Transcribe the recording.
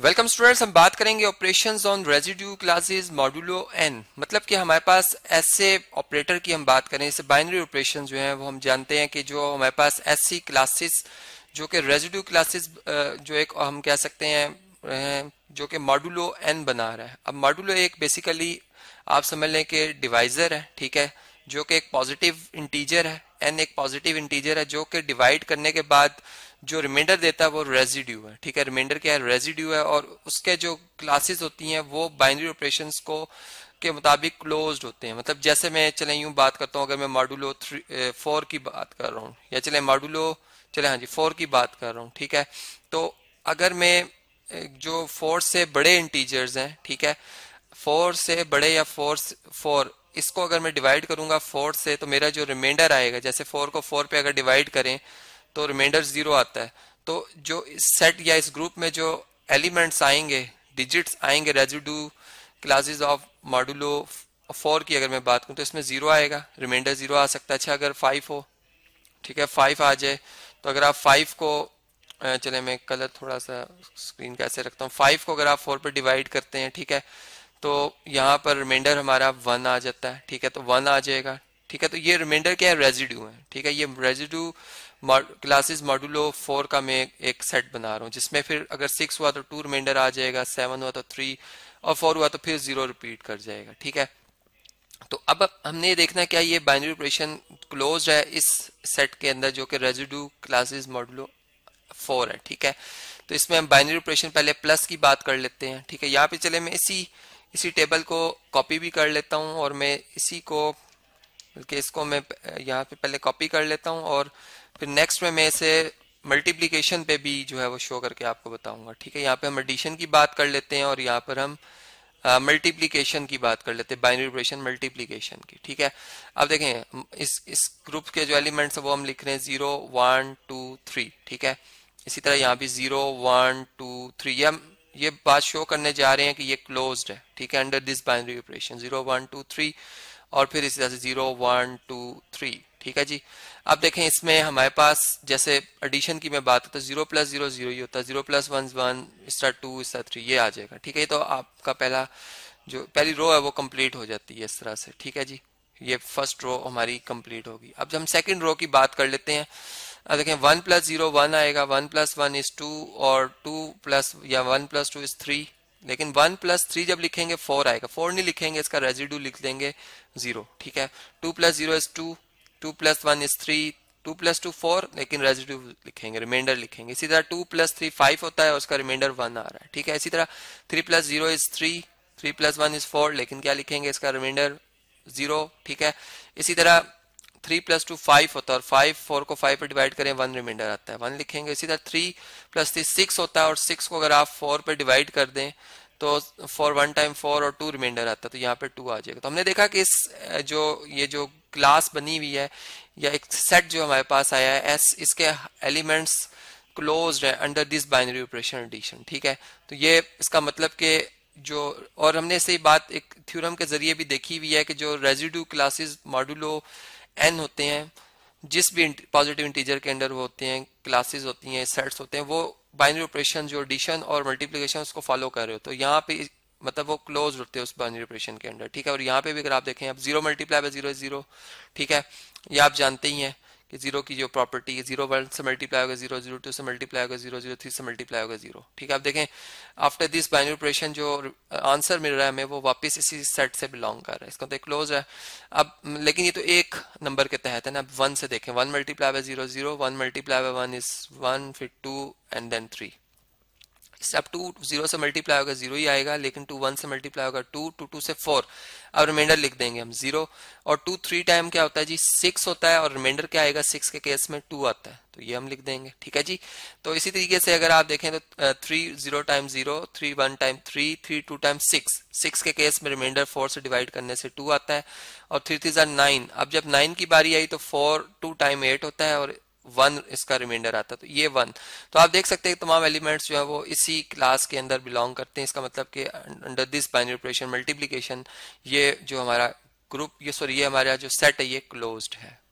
welcome students हम बात करेंगे operations on residue classes modulo N मतलब कि हमारे पास ऐसे ऑपरेटर की हम बात करें जैसे बाइनरी ऑपरेशन जो है वो हम जानते हैं कि जो हमारे पास ऐसी क्लासेस जो कि रेजिड्यू क्लासेस जो एक हम कह सकते हैं जो कि मॉड्यूलो एन बना रहा है अब मॉड्यूलो एक बेसिकली आप समझ लें कि डिवाइजर है ठीक है जो कि एक पॉजिटिव इंटीजर है एन एक पॉजिटिव इंटीजर है जो कि डिवाइड करने के बाद जो रिमाइंडर देता है वो रेजिड्यू है ठीक है रिमाइंडर क्या है रेजिड्यू है और उसके जो क्लासेस होती हैं वो बाइनरी ऑपरेशन को के मुताबिक क्लोज होते हैं मतलब जैसे मैं चले यूं बात करता हूँ अगर मैं मॉडुलो थ्री फोर की बात कर रहा हूँ या चले मॉडुलो चले हाँ जी फोर की बात कर रहा हूँ ठीक है तो अगर मैं जो फोर से बड़े इंटीजर्स हैं ठीक है फोर से बड़े या फोर फोर इसको अगर मैं डिवाइड करूंगा फोर से तो मेरा जो रिमाइंडर आएगा जैसे फोर को फोर पे अगर डिवाइड करें तो रिमाइंडर जीरो आता है तो जो इस सेट या इस ग्रुप में जो एलिमेंट्स आएंगे डिजिट्स आएंगे residue classes of modulo four की अगर मैं बात करूँ तो इसमें जीरो आएगा रिमाइंडर जीरो आ सकता है अच्छा अगर फाइव हो ठीक है फाइव आ जाए तो अगर आप फाइव को चले मैं कलर थोड़ा सा स्क्रीन कैसे रखता हूँ फाइव को अगर आप फोर पर डिवाइड करते हैं ठीक है तो यहाँ पर रिमाइंडर हमारा वन आ जाता है ठीक है तो वन आ जाएगा ठीक है तो ये रिमाइंडर क्या है रेजिड्यू है ठीक है ये रेजिड्यू क्लासेस मॉड्यूलो फोर का मैं एक सेट बना रहा हूँ जिसमें फिर अगर सिक्स हुआ तो टू रिमाइंडर आ जाएगा सेवन हुआ तो थ्री और फोर हुआ तो फिर जीरो रिपीट कर जाएगा ठीक है तो अब हमने देखना क्या ये बाइनरी ऑपरेशन क्लोज है इस सेट के अंदर जो कि रेजिडू क्लासेस मॉड्यूलो फोर है ठीक है तो इसमें हम बाइनरी ऑपरेशन पहले प्लस की बात कर लेते हैं ठीक है यहाँ पे चले मैं इसी इसी टेबल को कॉपी भी कर लेता हूँ और मैं इसी को बल्कि इसको मैं यहाँ पे पहले कॉपी कर लेता हूँ और फिर नेक्स्ट में मैं इसे मल्टीप्लीकेशन पे भी जो है वो शो करके आपको बताऊंगा ठीक है यहाँ पे हम एडिशन की बात कर लेते हैं और यहाँ पर हम मल्टीप्लीकेशन की बात कर लेते हैं बाइनरी ऑपरेशन मल्टीप्लीकेशन की ठीक है अब देखें इस इस ग्रुप के जो एलिमेंट्स वो हम लिख रहे हैं जीरो वन टू थ्री ठीक है इसी तरह यहाँ भी जीरो वन टू थ्री ये ये बात शो करने जा रहे हैं कि ये क्लोज है ठीक है under this binary operation zero one two three और फिर इसी तरह से जीरो वन टू थ्री ठीक है जी अब देखें इसमें हमारे पास जैसे एडिशन की मैं बात करता तो जीरो प्लस जीरो जीरो ही होता है zero plus one one star two star three ये आ जाएगा ठीक है तो आपका पहला जो पहली रो है वो कंप्लीट हो जाती है इस तरह से ठीक है जी ये फर्स्ट रो हमारी कंप्लीट होगी अब जब हम सेकंड रो की बात कर लेते हैं अब देखें वन प्लस जीरो वन आएगा one plus one is two और टू प्लस या one plus two is three लेकिन वन प्लस थ्री जब लिखेंगे फोर आएगा फोर नहीं लिखेंगे इसका रेजिड्यू लिख देंगे जीरो ठीक है two plus zero is two two plus one is three two plus two four लेकिन रेजिड्यू लिखेंगे रिमाइंडर लिखेंगे इसी तरह टू प्लस थ्री फाइव होता है उसका रिमाइंडर वन आ रहा है ठीक है इसी तरह three plus zero is three three plus one is four लेकिन क्या लिखेंगे इसका रिमाइंडर जीरो ठीक है इसी तरह थ्री प्लस टू फाइव होता है और फाइव फोर को फाइव पर डिवाइड करें वन रिमाइंडर आता है वन लिखेंगे इसी तरह थ्री प्लस थ्री सिक्स होता है और सिक्स को अगर आप फोर पर डिवाइड कर दें तो फॉर वन टाइम फोर और टू रिमाइंडर आता है तो यहाँ पे टू आ जाएगा तो हमने देखा कि इस जो ये जो क्लास बनी हुई है या एक सेट जो हमारे पास आया है एस इसके एलिमेंट्स क्लोज है under this binary operation addition ठीक है तो ये इसका मतलब के जो और हमने सही बात एक थ्योरम के जरिए भी देखी हुई है कि जो रेजिड्यू क्लासेस मॉडुलो एन होते हैं जिस भी पॉजिटिव इंटीजर के अंडर वो होते हैं क्लासेस होती हैं सेट्स होते हैं वो बाइनरी ऑपरेशन जो एडिशन और मल्टीप्लिकेशन उसको फॉलो कर रहे हो तो यहाँ पे मतलब वो क्लोज होते हैं उस बाइनरी ऑपरेशन के अंदर ठीक है और यहाँ पे भी अगर आप देखें आप zero multiply by zero zero ठीक है ये आप जानते ही हैं कि जीरो की जो प्रॉपर्टी है जीरो वन से मल्टीप्लाई होगा जीरो जीरो टू से मल्टीप्लाई होगा जीरो जीरो थ्री से मल्टीप्लाई होगा जीरो ठीक है आप देखें आफ्टर दिस बाइनरी ऑपरेशन जो आंसर uh, मिल रहा है हमें वो वापस इसी सेट से बिलोंग कर रहा है इसका तो क्लोज है अब लेकिन ये तो एक नंबर के तहत है ना अब वन से देखें one multiply by zero zero one multiply by one is one फिर two and then three step two zero से मल्टीप्लाई होगा जीरो ही आएगा लेकिन टू वन से मल्टीप्लाई होगा टू टू टू से फोर अब रिमाइंडर लिख देंगे हम जीरो और टू थ्री टाइम क्या होता है जी सिक्स होता है और रिमाइंडर क्या आएगा सिक्स के केस में टू आता है तो ये हम लिख देंगे ठीक है जी तो इसी तरीके से अगर आप देखें तो three zero time zero three one time three three two time six six के केस में रिमाइंडर फोर से डिवाइड करने से टू आता है और थ्री थ्री जार नाइन अब जब नाइन की बारी आई तो फोर टू टाइम एट होता है और वन इसका रिमाइंडर आता है तो ये वन तो आप देख सकते हैं तमाम एलिमेंट्स जो है वो इसी क्लास के अंदर बिलोंग करते हैं इसका मतलब कि under this binary operation multiplication ये जो हमारा ग्रुप ये सॉरी ये हमारा जो सेट है ये क्लोज्ड है